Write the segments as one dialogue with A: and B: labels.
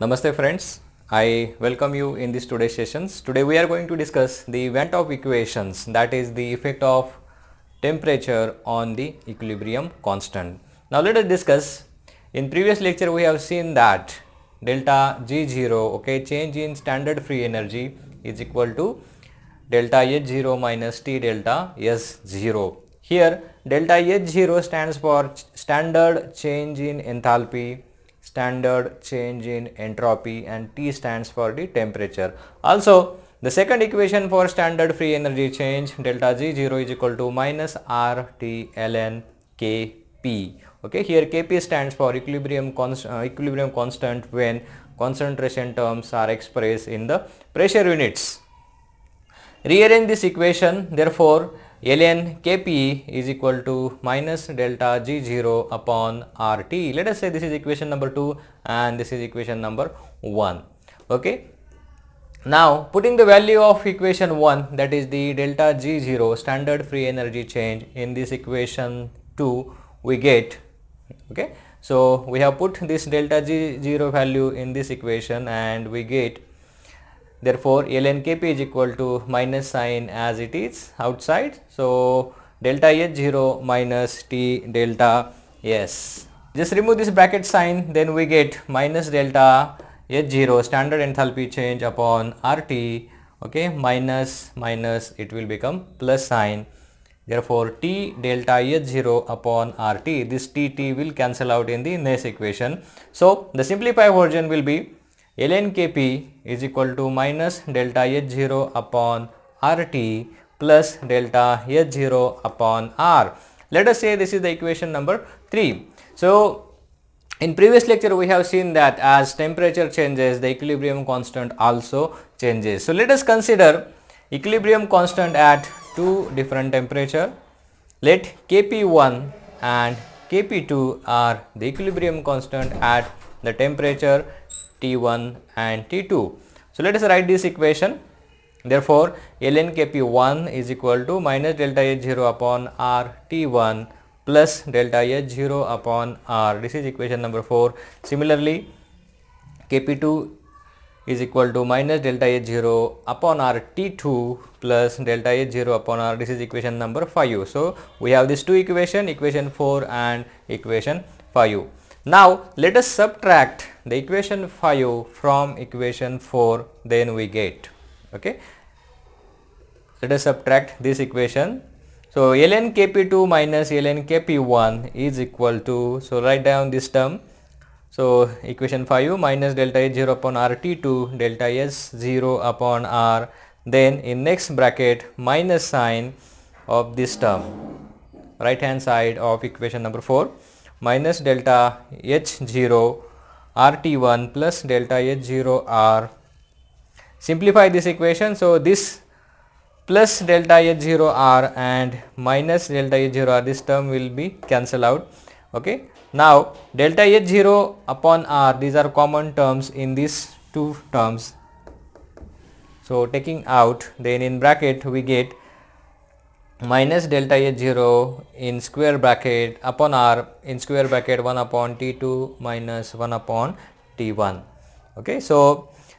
A: Namaste friends, I welcome you in this today's sessions. Today we are going to discuss the event of equations that is the effect of temperature on the equilibrium constant. Now let us discuss in previous lecture we have seen that delta G0 okay change in standard free energy is equal to delta H0 minus T delta S0. Here delta H0 stands for standard change in enthalpy standard change in entropy and T stands for the temperature. Also the second equation for standard free energy change delta G0 is equal to minus R T ln Kp. Okay, here Kp stands for equilibrium, const, uh, equilibrium constant when concentration terms are expressed in the pressure units. Rearrange this equation therefore ln kp is equal to minus delta g0 upon rt. Let us say this is equation number 2 and this is equation number 1. Okay. Now putting the value of equation 1 that is the delta g0 standard free energy change in this equation 2 we get okay. So we have put this delta g0 value in this equation and we get Therefore, ln Kp is equal to minus sign as it is outside. So, delta H 0 minus T delta S. Just remove this bracket sign then we get minus delta H 0 standard enthalpy change upon RT okay minus minus it will become plus sign therefore T delta H 0 upon RT this TT will cancel out in the next equation. So, the simplified version will be ln Kp is equal to minus delta H0 upon RT plus delta H0 upon R. Let us say this is the equation number 3. So in previous lecture we have seen that as temperature changes the equilibrium constant also changes. So let us consider equilibrium constant at two different temperature. Let Kp1 and Kp2 are the equilibrium constant at the temperature T1 and T2. So let us write this equation. Therefore, ln Kp1 is equal to minus delta H0 upon R T1 plus delta H0 upon R. This is equation number 4. Similarly, Kp2 is equal to minus delta H0 upon R T2 plus delta H0 upon R. This is equation number 5. So, we have these two equation, equation 4 and equation 5. Now let us subtract the equation 5 from equation 4 then we get okay. Let us subtract this equation. So ln kp2 minus ln kp1 is equal to so write down this term. So equation 5 minus delta H 0 upon rt2 delta s 0 upon r then in next bracket minus sign of this term right hand side of equation number 4 minus delta H0 RT1 plus delta H0 R. Simplify this equation. So, this plus delta H0 R and minus delta H0 R this term will be cancelled out. Okay. Now, delta H0 upon R these are common terms in these two terms. So, taking out then in bracket we get minus delta h 0 in square bracket upon r in square bracket 1 upon t2 minus 1 upon t1 okay so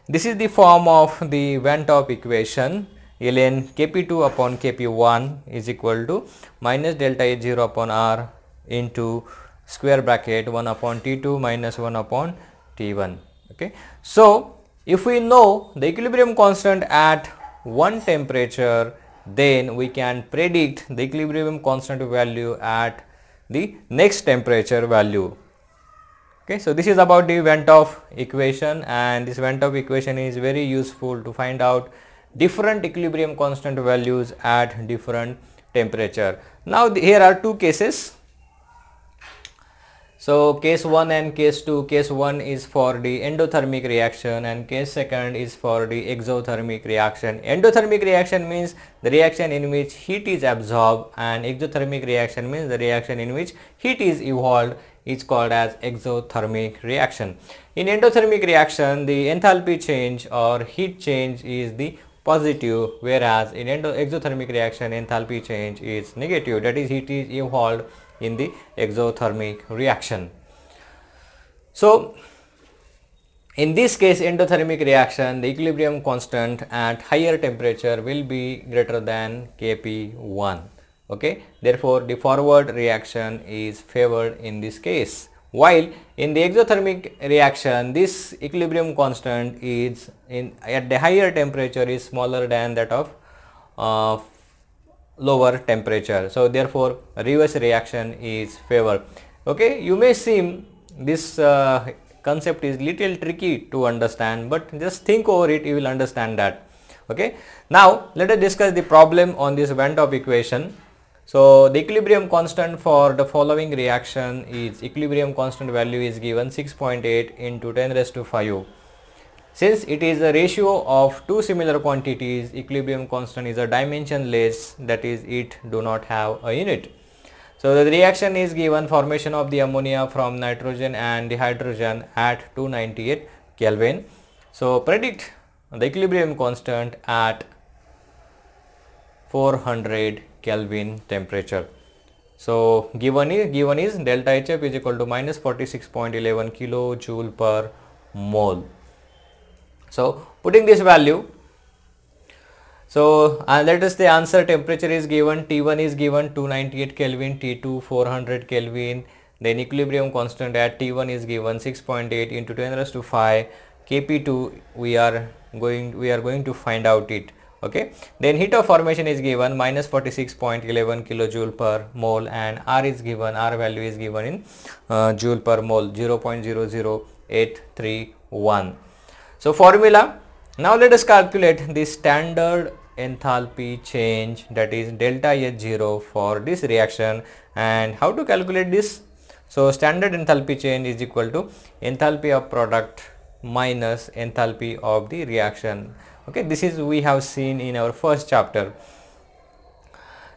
A: this is the form of the Van equation ln kp2 upon kp1 is equal to minus delta h 0 upon r into square bracket 1 upon t2 minus 1 upon t1 okay so if we know the equilibrium constant at one temperature then we can predict the equilibrium constant value at the next temperature value. Okay, so this is about the Van Hoff equation and this Van Hoff equation is very useful to find out different equilibrium constant values at different temperature. Now the, here are two cases so case 1 and case 2, case 1 is for the endothermic reaction and case 2nd is for the exothermic reaction. Endothermic reaction means the reaction in which heat is absorbed and exothermic reaction means the reaction in which heat is evolved is called as exothermic reaction. In endothermic reaction, the enthalpy change or heat change is the positive whereas in exothermic reaction enthalpy change is negative that is heat is evolved in the exothermic reaction. So, in this case endothermic reaction the equilibrium constant at higher temperature will be greater than Kp1 okay therefore the forward reaction is favored in this case while in the exothermic reaction this equilibrium constant is in at the higher temperature is smaller than that of uh, lower temperature so therefore reverse reaction is favored okay you may seem this uh, concept is little tricky to understand but just think over it you will understand that okay now let us discuss the problem on this van't Hoff equation so the equilibrium constant for the following reaction is equilibrium constant value is given 6.8 into 10 raised to 5 since it is a ratio of two similar quantities, equilibrium constant is a dimensionless, that is it do not have a unit. So the reaction is given formation of the ammonia from nitrogen and the hydrogen at 298 Kelvin. So predict the equilibrium constant at 400 Kelvin temperature. So given is given is delta HF is equal to minus 46.11 kilojoule per mole. So putting this value, so uh, let us answer temperature is given, T1 is given 298 Kelvin, T2 400 Kelvin, then equilibrium constant at T1 is given 6.8 into 10 raised to 5, Kp2 we are going, we are going to find out it okay then heat of formation is given minus 46.11 kilojoule per mole and r is given r value is given in uh, joule per mole 0.00831 so formula, now let us calculate the standard enthalpy change that is delta H0 for this reaction and how to calculate this. So standard enthalpy change is equal to enthalpy of product minus enthalpy of the reaction. Okay, this is we have seen in our first chapter.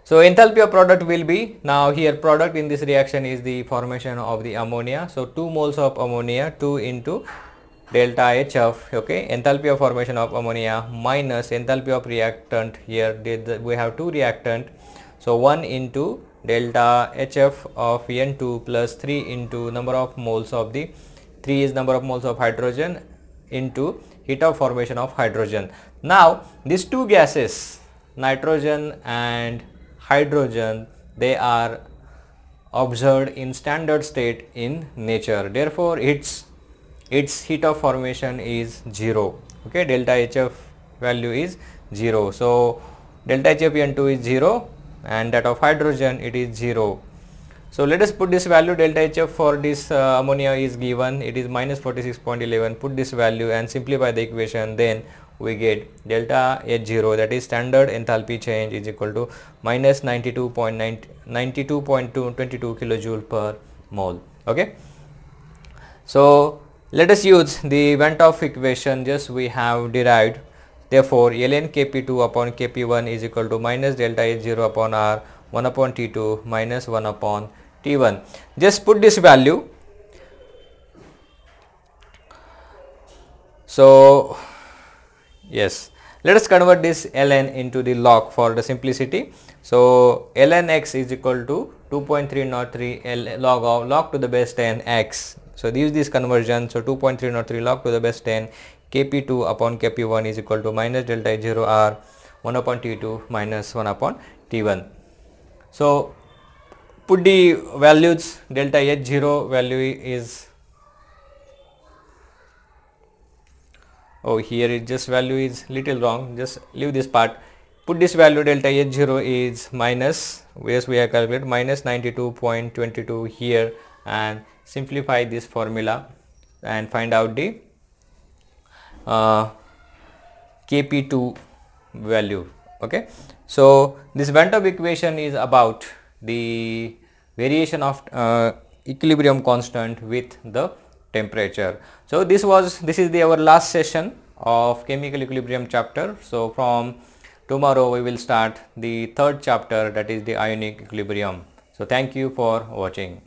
A: So enthalpy of product will be now here product in this reaction is the formation of the ammonia. So 2 moles of ammonia 2 into delta HF okay enthalpy of formation of ammonia minus enthalpy of reactant here we have two reactant so 1 into delta HF of N2 plus 3 into number of moles of the 3 is number of moles of hydrogen into heat of formation of hydrogen. Now these two gases nitrogen and hydrogen they are observed in standard state in nature therefore its its heat of formation is 0 okay delta hf value is 0 so delta N 2 is 0 and that of hydrogen it is 0 so let us put this value delta hf for this uh, ammonia is given it is minus 46.11 put this value and simplify the equation then we get delta H0 that is standard enthalpy change is equal to minus kilojoule per mole okay so let us use the of equation just we have derived. Therefore, ln kp2 upon kp1 is equal to minus delta h0 upon r 1 upon t2 minus 1 upon t1. Just put this value. So, yes, let us convert this ln into the log for the simplicity. So, ln x is equal to 2.303 log of log to the base 10 x so these these conversions. So 2.303 log to the base 10 kp2 upon kp1 is equal to minus delta H 0 r 1 upon t2 minus 1 upon t1. So put the values delta H 0 value is oh here it just value is little wrong just leave this part put this value delta h0 is minus yes we have calculated minus 92.22 here and simplify this formula and find out the uh, kp2 value okay so this van Van't equation is about the variation of uh, equilibrium constant with the temperature so this was this is the our last session of chemical equilibrium chapter so from tomorrow we will start the third chapter that is the ionic equilibrium so thank you for watching